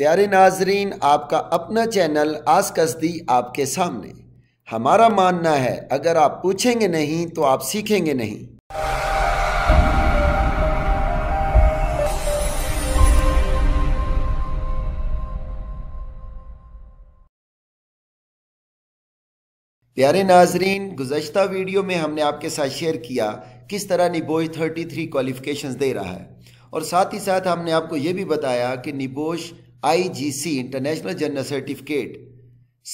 प्यारे नाजरीन आपका अपना चैनल आस कसदी आपके सामने हमारा मानना है अगर आप पूछेंगे नहीं तो आप सीखेंगे नहीं प्यारे नाजरीन गुजशत वीडियो में हमने आपके साथ शेयर किया किस तरह निबोज 33 थ्री दे रहा है और साथ ही साथ हमने आपको ये भी बताया कि NEBOSH IGC international general certificate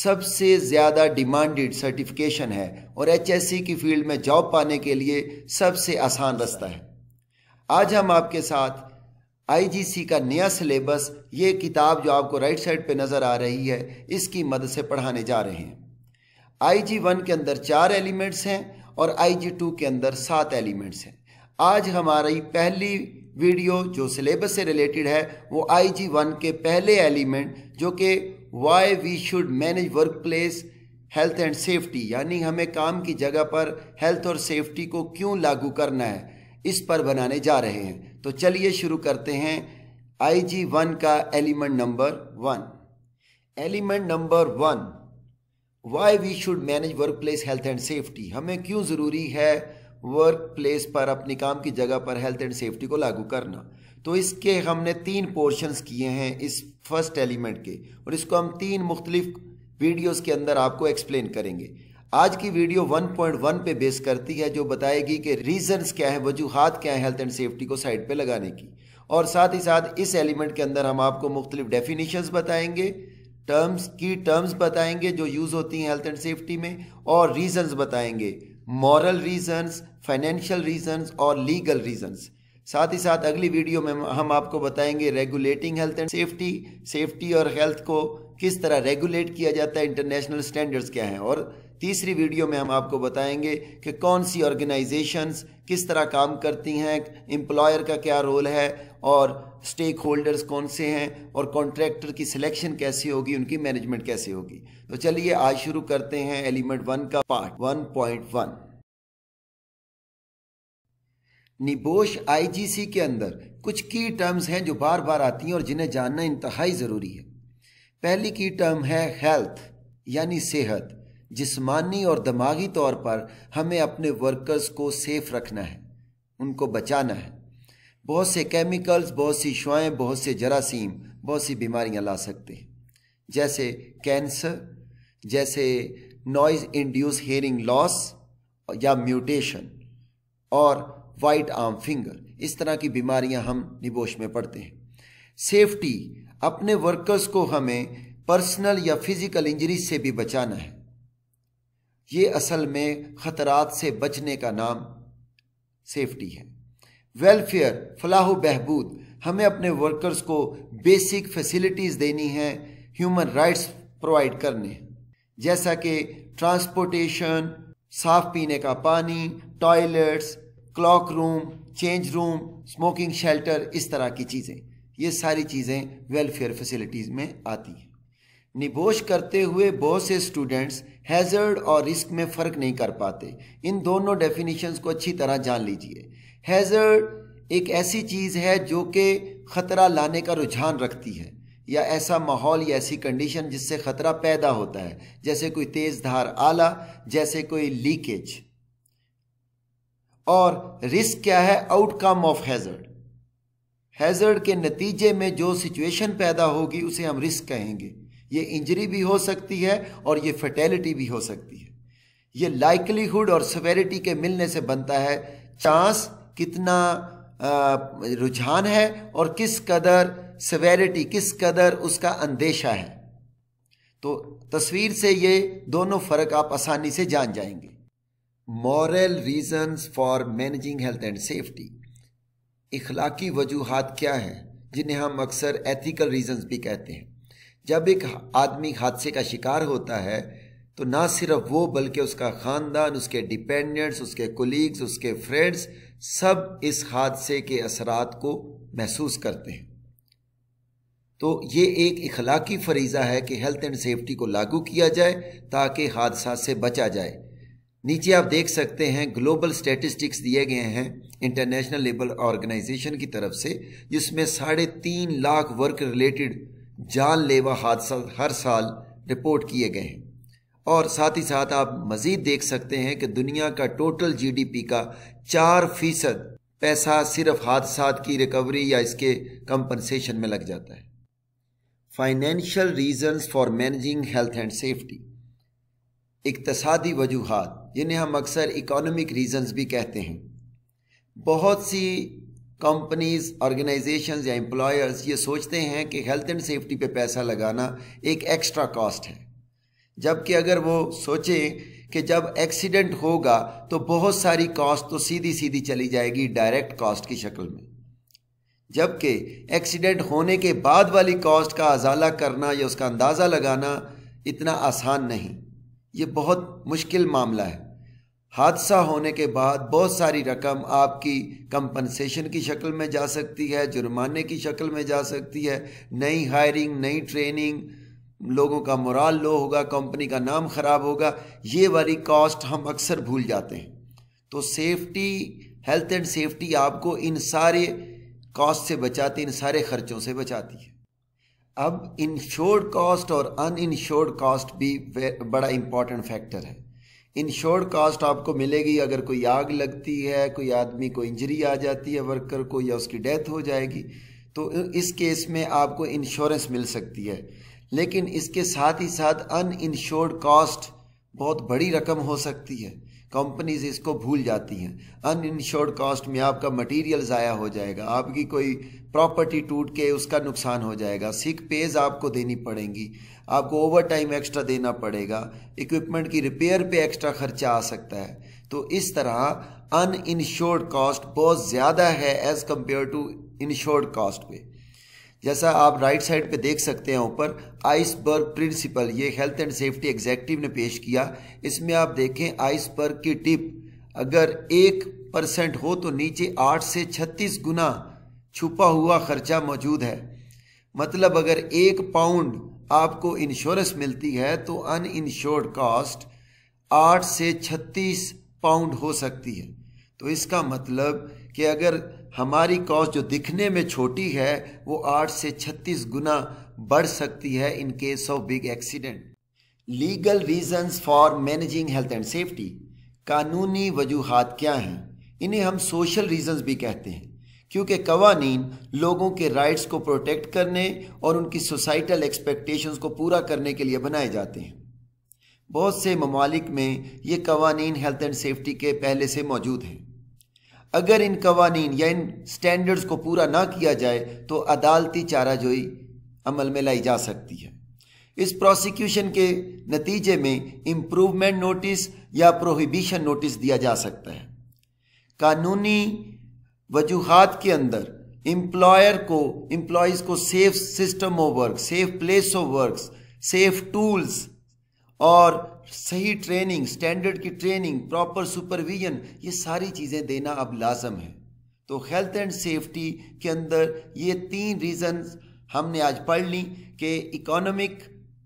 सबसे ज़्यादा डिमांडेड सर्टिफिकेशन है और एचएससी की फील्ड में जॉब पाने के लिए सबसे आसान रास्ता है आज हम आपके साथ आईजीसी का नया सिलेबस ये किताब जो आपको राइट साइड पे नज़र आ रही है इसकी मदद से पढ़ाने जा रहे हैं आईजी वन के अंदर चार एलिमेंट्स हैं और आईजी टू के अंदर सात एलिमेंट्स हैं आज हमारी पहली वीडियो जो सिलेबस से रिलेटेड है वो आई जी वन के पहले एलिमेंट जो कि why we should manage workplace health and safety यानी हमें काम की जगह पर हेल्थ और सेफ्टी को क्यों लागू करना है इस पर बनाने जा रहे हैं तो चलिए शुरू करते हैं आई जी वन का element number one element number one why we should manage workplace health and safety हमें क्यों ज़रूरी है वर्क प्लेस पर अपनी काम की जगह पर हेल्थ एंड सेफ्टी को लागू करना तो इसके हमने तीन पोर्शंस किए हैं इस फर्स्ट एलिमेंट के और इसको हम तीन मुख्तलिफ वीडियोस के अंदर आपको एक्सप्लेन करेंगे आज की वीडियो 1.1 पे बेस करती है जो बताएगी कि रीजंस क्या है वजूहत क्या है हेल्थ एंड सेफ्टी को साइड पे लगाने की और साथ ही साथ इस एलिमेंट के अंदर हम आपको मुख्तलिफ डेफिनेशंस बताएंगे टर्म्स की टर्म्स बताएंगे जो यूज़ होती हैं हेल्थ एंड सेफ्टी में और रीजन्स बताएंगे मॉरल रीज़न्स फाइनेंशियल रीजंस और लीगल रीजंस साथ ही साथ अगली वीडियो में हम आपको बताएंगे regulating health and safety safety और हेल्थ को किस तरह रेगुलेट किया जाता है इंटरनेशनल स्टैंडर्ड्स क्या हैं और तीसरी वीडियो में हम आपको बताएंगे कि कौन सी ऑर्गेनाइजेशंस किस तरह काम करती हैं एम्प्लॉयर का क्या रोल है और स्टेक होल्डर्स कौन से हैं और कॉन्ट्रैक्टर की सिलेक्शन कैसे होगी उनकी मैनेजमेंट कैसे होगी तो चलिए आज शुरू करते हैं एलिमेंट वन का part one point one NEBOSH IGC के अंदर कुछ की टर्म्स हैं जो बार बार आती हैं और जिन्हें जानना इंतहाई ज़रूरी है पहली की टर्म है हेल्थ यानी सेहत जिस्मानी और दिमागी तौर पर हमें अपने वर्कर्स को सेफ रखना है उनको बचाना है बहुत से केमिकल्स बहुत सी शुआएँ बहुत से जरासीम बहुत सी बीमारियां ला सकते हैं जैसे कैंसर जैसे नॉइज़ इंड्यूस हेयरिंग लॉस या म्यूटेशन और वाइट आर्म फिंगर इस तरह की बीमारियां हम निबोश में पढ़ते हैं सेफ्टी अपने वर्कर्स को हमें पर्सनल या फिजिकल इंजरी से भी बचाना है ये असल में खतरात से बचने का नाम सेफ्टी है वेलफेयर फलाह बहबूद हमें अपने वर्कर्स को बेसिक फैसिलिटीज़ देनी है ह्यूमन राइट्स प्रोवाइड करने जैसा कि ट्रांसपोर्टेशन साफ पीने का पानी toilets cloak room change room smoking shelter इस तरह की चीज़ें ये सारी चीज़ें वेलफेयर फैसिलिटीज़ में आती हैं निबोश करते हुए बहुत से स्टूडेंट्स हैजर्ड और रिस्क में फ़र्क नहीं कर पाते इन दोनों डेफिनेशंस को अच्छी तरह जान लीजिए हैजर्ड एक ऐसी चीज़ है जो कि ख़तरा लाने का रुझान रखती है या ऐसा माहौल या ऐसी कंडीशन जिससे ख़तरा पैदा होता है जैसे कोई तेज़ धार आला जैसे कोई लीकेज और रिस्क क्या है आउटकम ऑफ हैजर्ड हैजर्ड के नतीजे में जो सिचुएशन पैदा होगी उसे हम रिस्क कहेंगे ये इंजरी भी हो सकती है और ये फर्टेलिटी भी हो सकती है ये लाइकलीहुड और सवेरिटी के मिलने से बनता है चांस कितना रुझान है और किस कदर सवेरिटी किस कदर उसका अंदेशा है तो तस्वीर से ये दोनों फ़र्क आप आसानी से जान जाएंगे moral reasons for managing health and safety इखलाकी वजूहत क्या हैं जिन्हें हम अक्सर एथिकल रीजंस भी कहते हैं जब एक आदमी हादसे का शिकार होता है तो ना सिर्फ वो बल्कि उसका ख़ानदान उसके डिपेंडेंट्स उसके कोलीग्स उसके फ्रेंड्स सब इस हादसे के असरात को महसूस करते हैं तो ये एक इखलाकी फरीज़ा है कि हेल्थ एंड सेफ्टी को लागू किया जाए ताकि हादसा से बचा जाए नीचे आप देख सकते हैं ग्लोबल स्टैटिस्टिक्स दिए गए हैं इंटरनेशनल लेबर ऑर्गेनाइजेशन की तरफ से जिसमें साढ़े तीन लाख वर्क रिलेटेड जानलेवा हादसा हर साल रिपोर्ट किए गए हैं और साथ ही साथ आप मज़ीद देख सकते हैं कि दुनिया का टोटल जीडीपी का चार फीसद पैसा सिर्फ हादसा की रिकवरी या इसके कंपनसेशन में लग जाता है financial reason for managing health and safety इकतसादी वजूहत जिन्हें हम अक्सर इकोनॉमिक रीजंस भी कहते हैं बहुत सी कंपनीज ऑर्गेनाइजेशन या एम्प्लॉयर्स ये सोचते हैं कि हेल्थ एंड सेफ्टी पे पैसा लगाना एक एक्स्ट्रा कॉस्ट है जबकि अगर वो सोचें कि जब एक्सीडेंट होगा तो बहुत सारी कॉस्ट तो सीधी सीधी चली जाएगी डायरेक्ट कॉस्ट की शक्ल में जबकि एक्सीडेंट होने के बाद वाली कॉस्ट का अजाला करना या उसका अंदाज़ा लगाना इतना आसान नहीं ये बहुत मुश्किल मामला है हादसा होने के बाद बहुत सारी रकम आपकी कंपनसेशन की शक्ल में जा सकती है जुर्माने की शक्ल में जा सकती है नई हायरिंग नई ट्रेनिंग लोगों का मोराल लो होगा कंपनी का नाम ख़राब होगा ये वाली कॉस्ट हम अक्सर भूल जाते हैं तो सेफ्टी हेल्थ एंड सेफ्टी आपको इन सारे कॉस्ट से बचाती इन सारे खर्चों से बचाती है अब इंश्योर्ड कॉस्ट और अनइंश्योर्ड कॉस्ट भी बड़ा इंपॉर्टेंट फैक्टर है इंश्योर्ड कॉस्ट आपको मिलेगी अगर कोई आग लगती है कोई आदमी को इंजरी आ जाती है वर्कर को या उसकी डेथ हो जाएगी तो इस केस में आपको इंश्योरेंस मिल सकती है लेकिन इसके साथ ही साथ अनइंश्योर्ड कॉस्ट बहुत बड़ी रकम हो सकती है कंपनीज इसको भूल जाती हैं अनइंश्योर्ड कॉस्ट में आपका मटेरियल ज़ाया हो जाएगा आपकी कोई प्रॉपर्टी टूट के उसका नुकसान हो जाएगा सिक पेज आपको देनी पड़ेंगी आपको ओवर टाइम एक्स्ट्रा देना पड़ेगा इक्विपमेंट की रिपेयर पे एक्स्ट्रा खर्चा आ सकता है तो इस तरह अनइंश्योर्ड कॉस्ट बहुत ज़्यादा है as compare to insured cost पे जैसा आप राइट साइड पे देख सकते हैं ऊपर आइसबर्ग प्रिंसिपल ये हेल्थ एंड सेफ्टी एग्जैक्टिव ने पेश किया इसमें आप देखें आइसबर्ग की टिप अगर एक परसेंट हो तो नीचे आठ से छत्तीस गुना छुपा हुआ खर्चा मौजूद है मतलब अगर एक पाउंड आपको इंश्योरेंस मिलती है तो अन इंश्योर्ड कॉस्ट आठ से छत्तीस पाउंड हो सकती है तो इसका मतलब कि अगर हमारी कॉस्ट जो दिखने में छोटी है वो आठ से छत्तीस गुना बढ़ सकती है in case of big accident legal reasons for managing health and safety कानूनी वजूहत क्या हैं इन्हें हम सोशल रीजंस भी कहते हैं क्योंकि कवानीन लोगों के राइट्स को प्रोटेक्ट करने और उनकी सोसाइटल एक्सपेक्टेशंस को पूरा करने के लिए बनाए जाते हैं बहुत से ममालिक में ये कवानीन हेल्थ एंड सेफ्टी के पहले से मौजूद हैं अगर इन कवानीन या इन स्टैंडर्ड्स को पूरा ना किया जाए तो अदालती चाराजोई अमल में लाई जा सकती है इस प्रोसिक्यूशन के नतीजे में इम्प्रूवमेंट नोटिस या प्रोहिबिशन नोटिस दिया जा सकता है कानूनी वजूहत के अंदर एम्प्लॉयर को एम्प्लॉयज़ को safe system of work safe place of work safe tools और सही ट्रेनिंग स्टैंडर्ड की ट्रेनिंग प्रॉपर सुपरविजन ये सारी चीज़ें देना अब लाजम है तो हेल्थ एंड सेफ्टी के अंदर ये तीन रीज़न हमने आज पढ़ ली कि इकोनॉमिक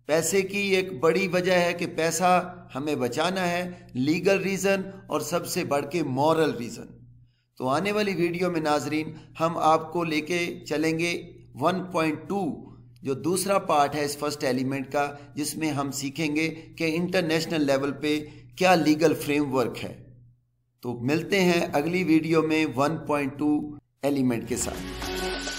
पैसे की एक बड़ी वजह है कि पैसा हमें बचाना है लीगल रीज़न और सबसे बढ़ के मॉरल रीज़न तो आने वाली वीडियो में नाजरीन हम आपको लेके चलेंगे 1.2 जो दूसरा पार्ट है इस फर्स्ट एलिमेंट का जिसमें हम सीखेंगे कि इंटरनेशनल लेवल पे क्या लीगल फ्रेमवर्क है तो मिलते हैं अगली वीडियो में 1.2 एलिमेंट के साथ